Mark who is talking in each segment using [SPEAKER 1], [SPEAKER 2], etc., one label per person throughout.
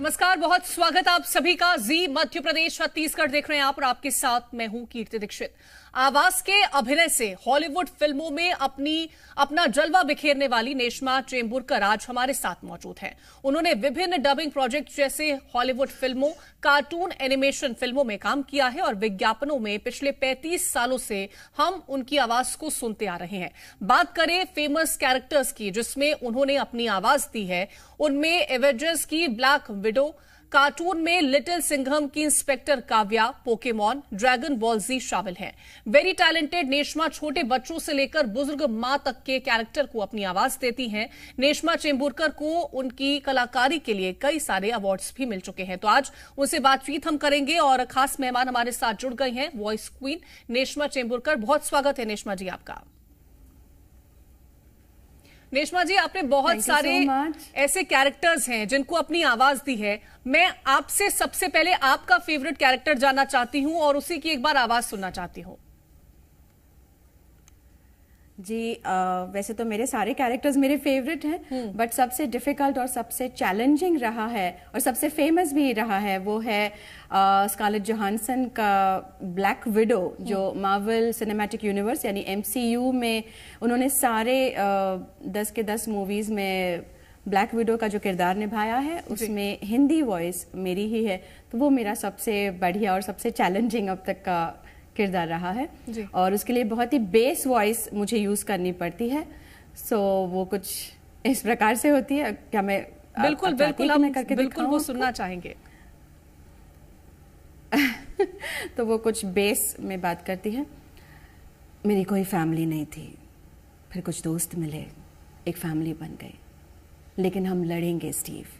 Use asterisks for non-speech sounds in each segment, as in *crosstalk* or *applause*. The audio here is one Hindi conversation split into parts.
[SPEAKER 1] नमस्कार बहुत स्वागत आप सभी का जी मध्य प्रदेश छत्तीसगढ़ देख रहे हैं आप और आपके साथ मैं हूं कीर्ति दीक्षित आवास के अभिनय से हॉलीवुड फिल्मों में अपनी अपना जलवा बिखेरने वाली नेशमा चेंबुरकर आज हमारे साथ मौजूद हैं उन्होंने विभिन्न डबिंग प्रोजेक्ट जैसे हॉलीवुड फिल्मों कार्टून एनिमेशन फिल्मों में काम किया है और विज्ञापनों में पिछले 35 सालों से हम उनकी आवाज को सुनते आ रहे हैं बात करें फेमस कैरेक्टर्स की जिसमें उन्होंने अपनी आवाज दी है उनमें एवेजर्स की ब्लैक विडो कार्टून में लिटिल सिंघम की inspector Kavya Pokemon Dragon Ball Z शामिल हैं वेरी टैलेंटेड नेशमा छोटे बच्चों से लेकर बुजुर्ग मां तक के कैरेक्टर को अपनी आवाज देती हैं नेशमा चेंबुरकर को उनकी कलाकारी के लिए कई सारे अवार्ड्स भी मिल चुके हैं तो आज उनसे बातचीत हम करेंगे और खास मेहमान हमारे साथ जुड़ गए हैं वॉइस क्वीन नेशमा चेंबुरकर बहुत स्वागत है नेशमा जी आपका रेशमा जी आपने बहुत सारे so ऐसे कैरेक्टर्स हैं जिनको अपनी आवाज दी है मैं आपसे सबसे पहले आपका फेवरेट कैरेक्टर जानना चाहती हूँ और उसी की एक बार आवाज सुनना चाहती हूँ
[SPEAKER 2] जी आ, वैसे तो मेरे सारे कैरेक्टर्स मेरे फेवरेट हैं बट हम्म। सबसे डिफिकल्ट और सबसे चैलेंजिंग रहा है और सबसे फेमस भी रहा है वो है स्कारलेट जोहानसन का ब्लैक विडो जो मार्वल सिनेमैटिक यूनिवर्स यानी एमसीयू में उन्होंने सारे आ, दस के दस मूवीज में ब्लैक विडो का जो किरदार निभाया है उसमें हिंदी वॉइस मेरी ही है तो वो मेरा सबसे बढ़िया और सबसे चैलेंजिंग अब तक का किरदार रहा है और उसके लिए बहुत ही बेस वॉइस मुझे यूज़ करनी पड़ती है सो so, वो कुछ इस प्रकार से होती है क्या मैं बिल्कुल बिल्कुल करके बिल्कुल वो सुनना चाहेंगे *laughs* तो वो कुछ बेस में बात करती है मेरी कोई फैमिली नहीं थी फिर कुछ दोस्त मिले एक फैमिली बन गई लेकिन हम लड़ेंगे स्टीव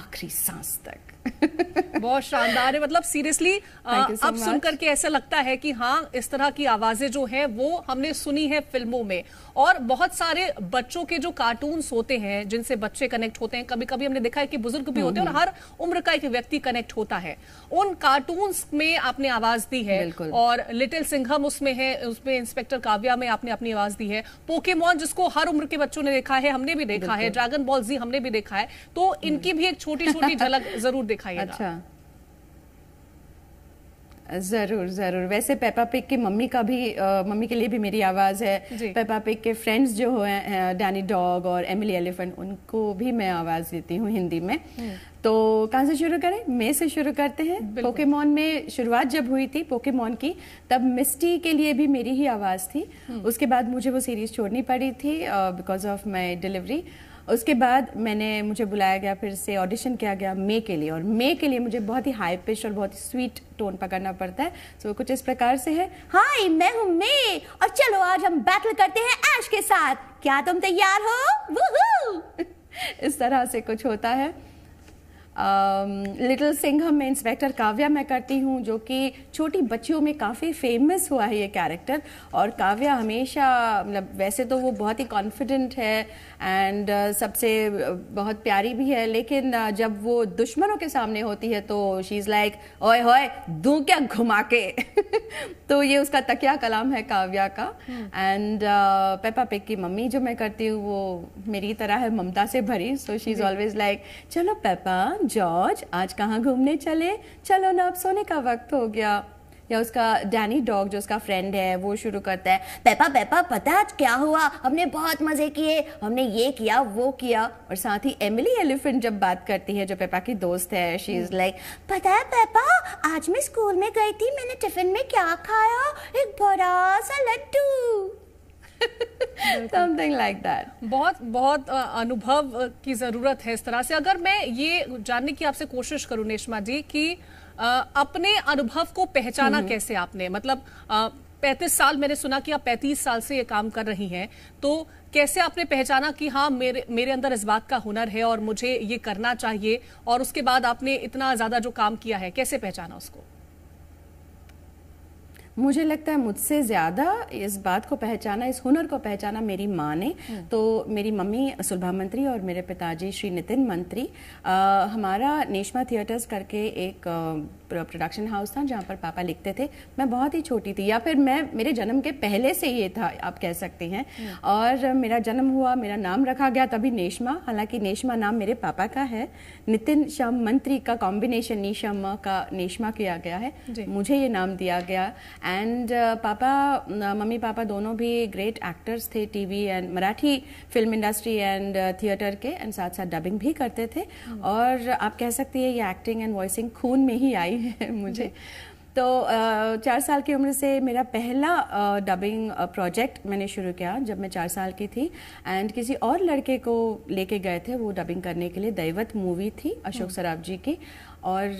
[SPEAKER 2] आखिरी सांस तक
[SPEAKER 1] बहुत शानदार है मतलब सीरियसली so uh, अब सुन करके ऐसा लगता है कि हाँ इस तरह की आवाजें जो हैं वो हमने सुनी है फिल्मों में और बहुत सारे बच्चों के जो कार्टून्स होते हैं जिनसे बच्चे कनेक्ट होते हैं कभी कभी हमने देखा है कि बुजुर्ग भी होते हैं और हम्म। हर उम्र का एक व्यक्ति कनेक्ट होता है उन कार्टून्स में आपने आवाज दी है और लिटिल सिंघम उसमें है उसमें इंस्पेक्टर काव्या में आपने अपनी आवाज दी है पोकेमॉन जिसको हर उम्र के बच्चों ने देखा है हमने भी देखा है ड्रैगन बॉल जी हमने भी देखा है तो हम्म। इनकी भी एक छोटी छोटी झलक *laughs* जरूर दिखाइएगा अच्छा
[SPEAKER 2] ज़रूर ज़रूर वैसे पेपा पिक की मम्मी का भी आ, मम्मी के लिए भी मेरी आवाज़ है पेपा पिक के फ्रेंड्स जो हैं डैनी डॉग और एमिली एलिफेंट उनको भी मैं आवाज़ देती हूँ हिंदी में हम्म। तो कहाँ से शुरू करें मे से शुरू करते हैं पोकेमोन में शुरुआत जब हुई थी पोकेमोन की तब मिस्टी के लिए भी मेरी ही आवाज़ थी हम्म। उसके बाद मुझे वो सीरीज़ छोड़नी पड़ी थी बिकॉज ऑफ माई डिलीवरी उसके बाद मैंने मुझे बुलाया गया फिर से ऑडिशन किया गया मे के लिए और मे के लिए मुझे बहुत ही हाई पिच और बहुत ही स्वीट टोन पकड़ना पड़ता है सो so, कुछ इस प्रकार से है हाय मैं हूँ मे और चलो आज हम बैटल करते हैं ऐश के साथ क्या तुम तैयार हो *laughs* इस तरह से कुछ होता है लिटिल सिंघम में इंस्पेक्टर काव्या मैं करती हूँ जो कि छोटी बच्चियों में काफ़ी फेमस हुआ है ये कैरेक्टर और काव्या हमेशा मतलब वैसे तो वो बहुत ही कॉन्फिडेंट है एंड uh, सबसे uh, बहुत प्यारी भी है लेकिन uh, जब वो दुश्मनों के सामने होती है तो शी इज़ लाइक ओए होए दू क्या घुमा के *laughs* तो ये उसका तकिया कलाम है काव्या का and hmm. uh, Peppa Pig की मम्मी जो मैं करती हूँ वो मेरी तरह है ममता से भरी so she is always like चलो पेपा जॉर्ज आज कहाँ घूमने चले चलो ना अब सोने का वक्त हो गया या उसका डैनी डॉग जो उसका फ्रेंड है वो शुरू करता है पेपा पेपा पता आज क्या हुआ हमने बहुत मज़े किए हमने ये किया वो किया और साथ ही एमिली एलिफेंट जब बात करती है जो पेपा की दोस्त है शी इज़ लाइक पता है पेपा आज मैं स्कूल में
[SPEAKER 1] गई थी मैंने टिफिन में क्या खाया एक बड़ा सा लड्डू समथिंग लाइक दैट बहुत बहुत अनुभव की जरूरत है इस तरह से अगर मैं ये जानने की आपसे कोशिश करूं नेशमा जी कि अपने अनुभव को पहचाना हम्म। कैसे आपने मतलब पैंतीस साल मैंने सुना कि आप पैंतीस साल से ये काम कर रही हैं तो कैसे आपने पहचाना कि हाँ मेरे मेरे अंदर इस बात का हुनर है और मुझे ये करना चाहिए और उसके बाद आपने इतना ज्यादा जो काम किया है कैसे पहचाना उसको
[SPEAKER 2] मुझे लगता है मुझसे ज़्यादा इस बात को पहचाना इस हुनर को पहचाना मेरी माँ ने हम्म। तो मेरी मम्मी सुलभा मंत्री और मेरे पिताजी श्री नितिन मंत्री आ, हमारा नेशमा थिएटर्स करके एक प्रोडक्शन हाउस था जहाँ पर पापा लिखते थे मैं बहुत ही छोटी थी या फिर मैं मेरे जन्म के पहले से ये था आप कह सकते हैं और मेरा जन्म हुआ मेरा नाम रखा गया तभी नेशमा हालांकि नेशमा नाम मेरे पापा का है नितिन शम मंत्री का कॉम्बिनेशन नीशम का नेशमा किया गया है मुझे ये नाम दिया गया एंड uh, पापा uh, मम्मी पापा दोनों भी ग्रेट एक्टर्स थे TV and Marathi film industry and theatre के एंड साथ साथ डबिंग भी करते थे हम्म। और आप कह सकती है ये एक्टिंग एंड वॉइसिंग खून में ही आई हैं मुझे तो चार साल की उम्र से मेरा पहला डबिंग प्रोजेक्ट मैंने शुरू किया जब मैं चार साल की थी एंड किसी और लड़के को लेके गए थे वो डबिंग करने के लिए दैवत मूवी थी अशोक हाँ। सराफ जी की और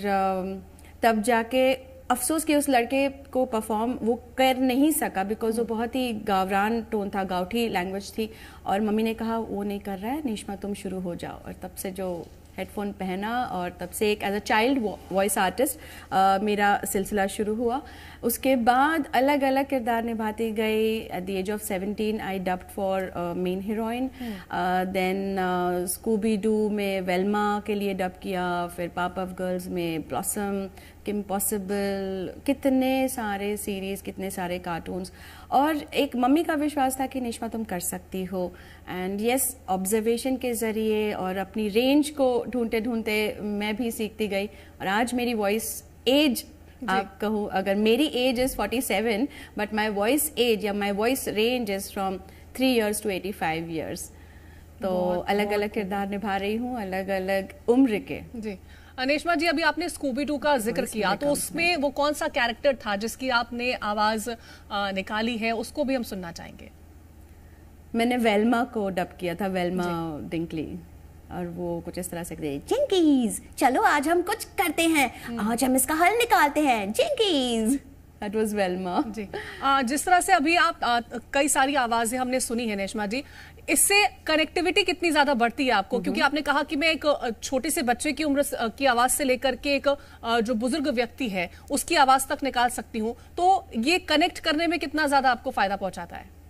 [SPEAKER 2] तब जाके अफसोस कि उस लड़के को परफॉर्म वो कर नहीं सका बिकॉज वो हाँ। बहुत ही गावरान टोन था गाउठी लैंग्वेज थी और मम्मी ने कहा वो नहीं कर रहा है निशमा तुम शुरू हो जाओ और तब से जो हेडफोन पहना और तब से एक as a child voice artist मेरा सिलसिला शुरू हुआ उसके बाद अलग अलग किरदार निभाती गई at the age of seventeen I dubbed for main heroine then Scooby Doo में वेलमा के लिए डब किया फिर पाप ऑफ गर्ल्स में ब्लॉसम इम्पॉसिबल कितने सारे सीरीज़ कितने सारे कार्टून्स और एक मम्मी का विश्वास था कि निशमा तुम कर सकती हो एंड यस ऑब्जर्वेशन के ज़रिए और अपनी रेंज को ढूंढते ढूंढते मैं भी सीखती गई और आज मेरी वॉइस एज आप कहूँ अगर मेरी age is 47 but my voice age या my voice range is from three years to eighty five years तो अलग अलग किरदार निभा रही हूँ अलग
[SPEAKER 1] अलग उम्र के जी अनेशमा जी अभी आपने स्कूबी टू का हाँ, जिक्र किया तो उसमें वो कौन सा कैरेक्टर था जिसकी आपने आवाज निकाली है उसको भी हम सुनना चाहेंगे
[SPEAKER 2] मैंने वेलमा को डब किया था वेलमा डिंकली और वो कुछ इस तरह से जिंकीज चलो आज हम कुछ करते हैं हम्म। आज हम इसका हल निकालते हैं
[SPEAKER 1] जिंकीज That was वेलमा जी आ, जिस तरह से अभी आप आ, कई सारी आवाज़ें हमने सुनी है नेशमा जी इससे कनेक्टिविटी कितनी ज्यादा बढ़ती है आपको हम्म। क्योंकि आपने कहा कि मैं एक छोटे से बच्चे की उम्र की आवाज से लेकर के एक जो बुजुर्ग व्यक्ति है उसकी आवाज तक निकाल सकती हूँ तो ये कनेक्ट करने में कितना ज्यादा आपको फायदा पहुंचाता है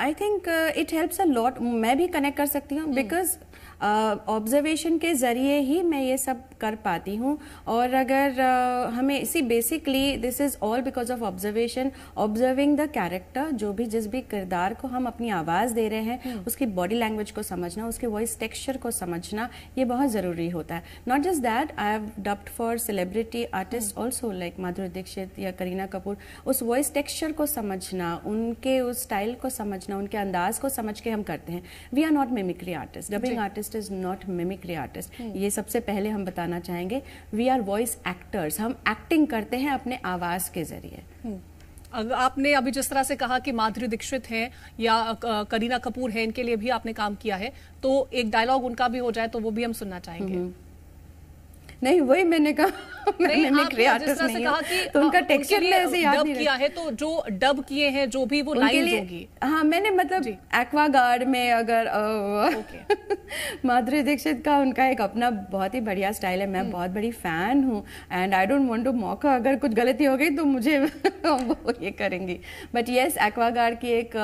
[SPEAKER 2] I think it helps a lot मैं भी कनेक्ट कर सकती हूँ बिकॉज hmm. ऑब्जर्वेशन uh, के ज़रिए ही मैं ये सब कर पाती हूँ और अगर uh, हमें इसी basically this is all because of observation observing the character जो भी जिस भी किरदार को हम अपनी आवाज़ दे रहे हैं hmm. उसकी बॉडी लैंग्वेज को समझना उसके वॉइस टेक्स्चर को समझना ये बहुत ज़रूरी होता है not just that I have dubbed for celebrity artist also like Madhuri Dixit या करीना कपूर उस वॉइस टेक्स्चर को समझना उनके उस स्टाइल को समझना समझना उनके अंदाज को समझ के हम करते हैं we are not mimicry artist dubbing artist is not mimicry artist ये सबसे पहले हम बताना
[SPEAKER 1] चाहेंगे वी आर वॉइस एक्टर्स हम एक्टिंग करते हैं अपने आवाज के जरिए हम्म। आपने अभी जिस तरह से कहा कि माधुरी दीक्षित हैं या करीना कपूर हैं इनके लिए भी आपने काम किया है तो एक डायलॉग उनका भी हो जाए तो वो भी हम सुनना चाहेंगे हम्म।
[SPEAKER 2] नहीं वही मैंने कहा *laughs* मैंने क्रिएटर्स हाँ, नहीं कहा कि तो उनका टेक्सचर में ऐसे याद नहीं किया है
[SPEAKER 1] तो जो डब किए हैं जो भी वो लाइन होगी
[SPEAKER 2] हाँ मैंने मतलब एक्वा गार्ड में अगर *laughs* माधुरी दीक्षित का उनका एक अपना बहुत ही बढ़िया स्टाइल है मैं हम्म। बहुत बड़ी फैन हूँ and I don't want to मौका अगर कुछ गलती हो गई तो मुझे *laughs* वो ये करेंगी बट येस एक्वागार्ड की एक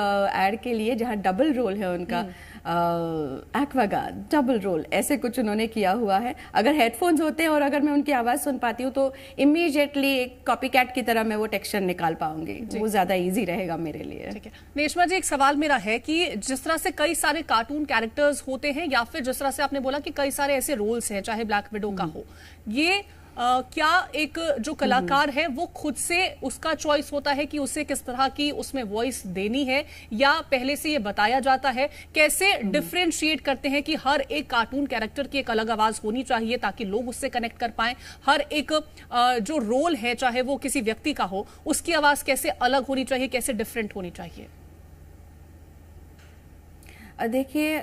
[SPEAKER 2] एड के लिए जहाँ डबल रोल है उनका हम्म। एक्वागार्ड डबल रोल ऐसे कुछ उन्होंने किया हुआ है अगर हेडफोन्स होते हैं और अगर मैं उनकी आवाज़ सुन पाती हूँ तो इमीजिएटली एक कॉपी कैट की तरह मैं वो टेक्सचर निकाल पाऊंगी वो ज़्यादा ईजी रहेगा मेरे लिए नेशमा
[SPEAKER 1] रेशमा जी एक सवाल मेरा है कि जिस तरह से कई सारे कार्टून कैरेक्टर्स होते हैं या फिर जिस तरह से आपने बोला कि कई सारे ऐसे रोल्स हैं चाहे ब्लैक विडो का हम्म। हो ये आ, क्या एक जो कलाकार है वो खुद से उसका चॉइस होता है कि उसे किस तरह की उसमें वॉइस देनी है या पहले से ये बताया जाता है कैसे डिफ्रेंशिएट हम्म। करते हैं कि हर एक कार्टून कैरेक्टर की एक अलग आवाज होनी चाहिए ताकि लोग उससे कनेक्ट कर पाए हर एक आ, जो रोल है चाहे वो किसी व्यक्ति का हो उसकी आवाज कैसे अलग होनी चाहिए कैसे डिफरेंट होनी चाहिए
[SPEAKER 2] देखिए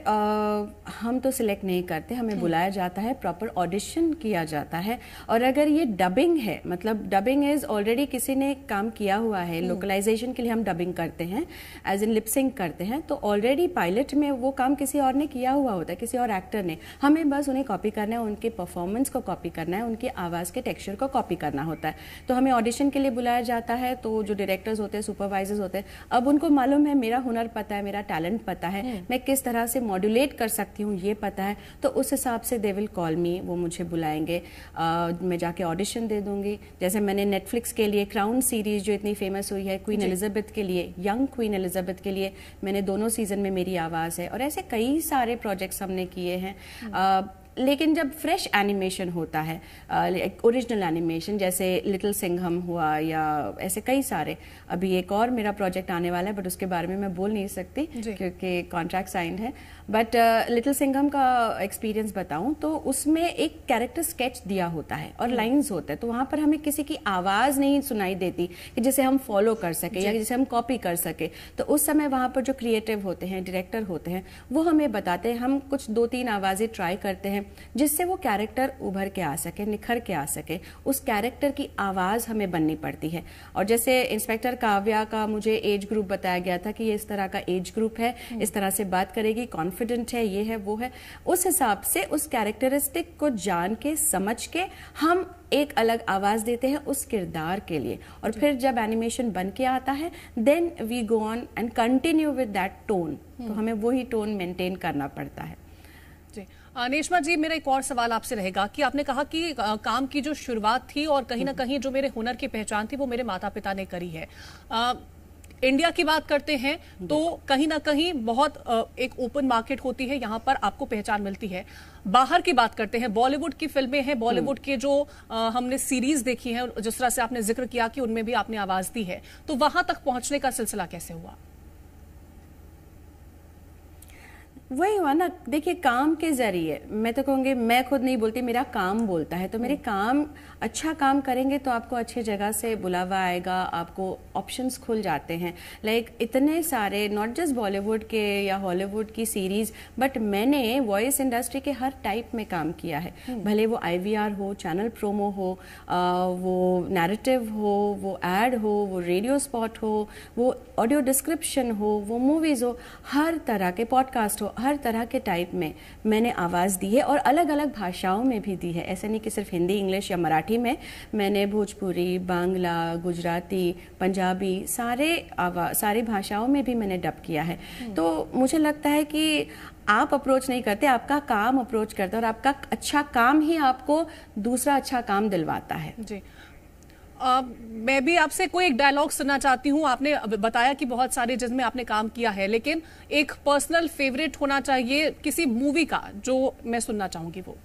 [SPEAKER 2] हम तो सिलेक्ट नहीं करते हमें बुलाया जाता है प्रॉपर ऑडिशन किया जाता है और अगर ये डबिंग है मतलब डबिंग इज ऑलरेडी किसी ने काम किया हुआ है लोकलाइजेशन के लिए हम डबिंग करते हैं एज इन लिपसिंग करते हैं तो ऑलरेडी पायलट में वो काम किसी और ने किया हुआ होता है किसी और एक्टर ने हमें बस उन्हें कॉपी करना है उनके परफॉर्मेंस को कॉपी करना है उनकी आवाज़ के टेक्स्चर को कॉपी करना होता है तो हमें ऑडिशन के लिए बुलाया जाता है तो जो डायरेक्टर्स होते हैं सुपरवाइजर्स होते हैं अब उनको मालूम है मेरा हुनर पता है मेरा टैलेंट पता है मैं किस तरह से मॉड्यूलेट कर सकती हूँ ये पता है तो उस हिसाब से दे विल कॉल मी वो मुझे बुलाएंगे uh, मैं जाके ऑडिशन दे दूंगी जैसे मैंने नेटफ्लिक्स के लिए क्राउन सीरीज जो इतनी फेमस हुई है क्वीन एलिजाबेथ के लिए यंग क्वीन एलिजाबेथ के लिए मैंने दोनों सीजन में मेरी आवाज़ है और ऐसे कई सारे प्रोजेक्ट्स हमने किए हैं हम्म। लेकिन जब फ्रेश एनिमेशन होता है ओरिजिनल एनिमेशन जैसे लिटिल सिंघम हुआ या ऐसे कई सारे अभी एक और मेरा प्रोजेक्ट आने वाला है बट उसके बारे में मैं बोल नहीं सकती क्योंकि कॉन्ट्रैक्ट साइंड है बट लिटिल सिंघम का एक्सपीरियंस बताऊं तो उसमें एक कैरेक्टर स्केच दिया होता है और लाइंस होते हैं तो वहां पर हमें किसी की आवाज़ नहीं सुनाई देती कि जिसे हम फॉलो कर सके या जिसे हम कॉपी कर सके तो उस समय वहां पर जो क्रिएटिव होते हैं डायरेक्टर होते हैं वो हमें बताते हैं हम कुछ दो तीन आवाज़ें ट्राई करते हैं हैं जिससे वो कैरेक्टर उभर के आ सके निखर के आ सके उस कैरेक्टर की आवाज़ हमें बननी पड़ती है और जैसे इंस्पेक्टर काव्या का मुझे एज ग्रुप बताया गया था कि ये इस तरह का एज ग्रुप है इस तरह से बात करेगी कॉन्फिडेंट है ये है वो है उस हिसाब से उस कैरेक्टरिस्टिक को जान के समझ के हम एक अलग आवाज़ देते हैं उस किरदार के लिए और फिर जब एनिमेशन बन के आता है then we go on and continue with that tone तो हम्म। हमें वही टोन मेंटेन करना पड़ता है
[SPEAKER 1] नेशमा जी मेरा एक और सवाल आपसे रहेगा कि आपने कहा कि काम की जो शुरुआत थी और कहीं ना हम्म। कहीं जो मेरे हुनर की पहचान थी वो मेरे माता पिता ने करी है आ, इंडिया की बात करते हैं तो कहीं ना कहीं बहुत एक ओपन मार्केट होती है यहाँ पर आपको पहचान मिलती है बाहर की बात करते हैं बॉलीवुड की फिल्में हैं बॉलीवुड हम्म। के जो हमने सीरीज देखी है जिस तरह से आपने जिक्र किया कि उनमें भी आपने आवाज दी है तो वहां तक पहुंचने का सिलसिला कैसे हुआ
[SPEAKER 2] वही हुआ ना देखिए काम के जरिए मैं तो कहूँगी मैं खुद नहीं बोलती मेरा काम बोलता है तो मेरे हम्म। काम अच्छा काम करेंगे तो आपको अच्छी जगह से बुलावा आएगा आपको ऑप्शंस खुल जाते हैं लाइक like, इतने सारे नॉट जस्ट बॉलीवुड के या हॉलीवुड की सीरीज बट मैंने वॉइस इंडस्ट्री के हर टाइप में काम किया है हम्म। भले वो आई हो चैनल प्रोमो हो आ, वो नैरेटिव हो वो एड हो वो रेडियो स्पॉट हो वो ऑडियो डिस्क्रिप्शन हो वो मूवीज़ हो हर तरह के पॉडकास्ट हो हर तरह के टाइप में मैंने आवाज़ दी है और अलग अलग भाषाओं में भी दी है ऐसा नहीं कि सिर्फ हिंदी इंग्लिश या मराठी में मैंने भोजपुरी बांग्ला गुजराती पंजाबी सारे आवाज सारी भाषाओं में भी मैंने डब किया है हम्म। तो मुझे लगता है कि आप अप्रोच नहीं करते आपका काम अप्रोच करते और आपका अच्छा काम ही आपको दूसरा अच्छा काम दिलवाता है जी
[SPEAKER 1] आ, मैं भी आपसे कोई एक डायलॉग सुनना चाहती हूँ आपने बताया कि बहुत सारे जिसमें आपने काम किया है लेकिन एक पर्सनल फेवरेट होना चाहिए किसी मूवी का जो मैं सुनना चाहूंगी वो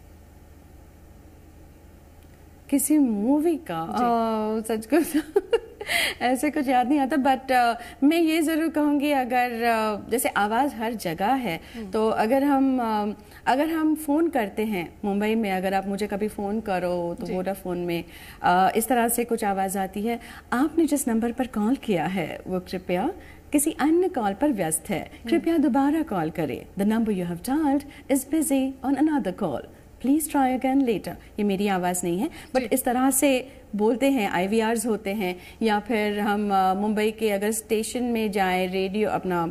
[SPEAKER 2] किसी मूवी का uh, सच कुछ *laughs* ऐसे कुछ याद नहीं आता बट uh, मैं ये ज़रूर कहूंगी अगर uh, जैसे आवाज़ हर जगह है हम्म। तो अगर हम uh, अगर हम फ़ोन करते हैं मुंबई में अगर आप मुझे कभी फ़ोन करो तो वोडाफोन में uh, इस तरह से कुछ आवाज़ आती है आपने जिस नंबर पर कॉल किया है वो कृपया किसी अन्य कॉल पर व्यस्त है हम्म। कृपया दोबारा कॉल करें the number you have dialled is busy on another call please try again later ये मेरी आवाज़ नहीं है बट इस तरह से बोलते हैं आई होते हैं या फिर हम मुंबई के अगर स्टेशन में जाए रेडियो अपना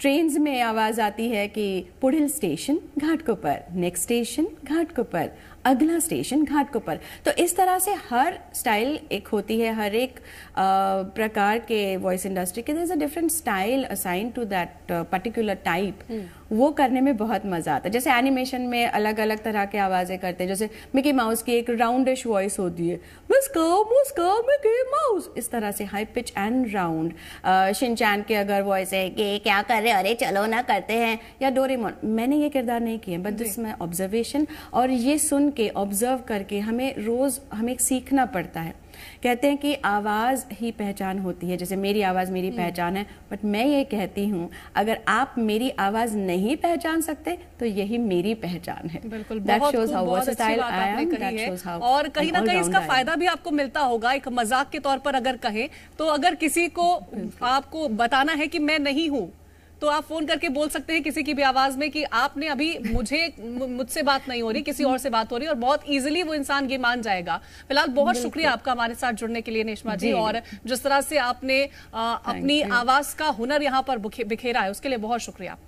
[SPEAKER 2] ट्रेन में आवाज़ आती है कि पुढ़िल station Ghatkopar next station Ghatkopar अगला स्टेशन घाटकोपर तो इस तरह से हर स्टाइल एक होती है हर एक प्रकार के वॉइस इंडस्ट्री के there a different style assign to that particular type वो करने में बहुत मजा आता है जैसे एनिमेशन में अलग अलग तरह के आवाजें करते हैं जैसे मिकी माउस की एक राउंडिश वॉइस होती है मुस्का मुस्का मिकी माउस इस तरह से high pitch and round Shinchan के अगर वॉइस है कि क्या कर रहे अरे चलो ना करते हैं या डोरेमोन मैंने ये किरदार नहीं किया बट दिस माई ऑब्जर्वेशन और ये सुन के ऑब्जर्व करके हमें रोज़ हमें सीखना पड़ता है कहते हैं कि आवाज़ ही पहचान होती है जैसे मेरी आवाज़ मेरी हम्म। पहचान है बट मैं ये कहती हूँ अगर आप मेरी आवाज़ नहीं पहचान सकते तो यही मेरी पहचान है
[SPEAKER 1] बिल्कुल और कहीं ना कहीं इसका फायदा भी आपको मिलता होगा एक मजाक के तौर पर अगर कहें तो अगर किसी को आपको बताना है कि मैं नहीं हूँ तो आप फोन करके बोल सकते हैं किसी की भी आवाज में कि आपने अभी मुझे मुझसे बात नहीं हो रही किसी और से बात हो रही और बहुत ईजिली वो इंसान ये मान जाएगा फिलहाल बहुत शुक्रिया आपका हमारे साथ जुड़ने के लिए नेशमा जी और जिस तरह से आपने अपनी आवाज का हुनर यहाँ पर बिखेरा है उसके लिए बहुत शुक्रिया आपका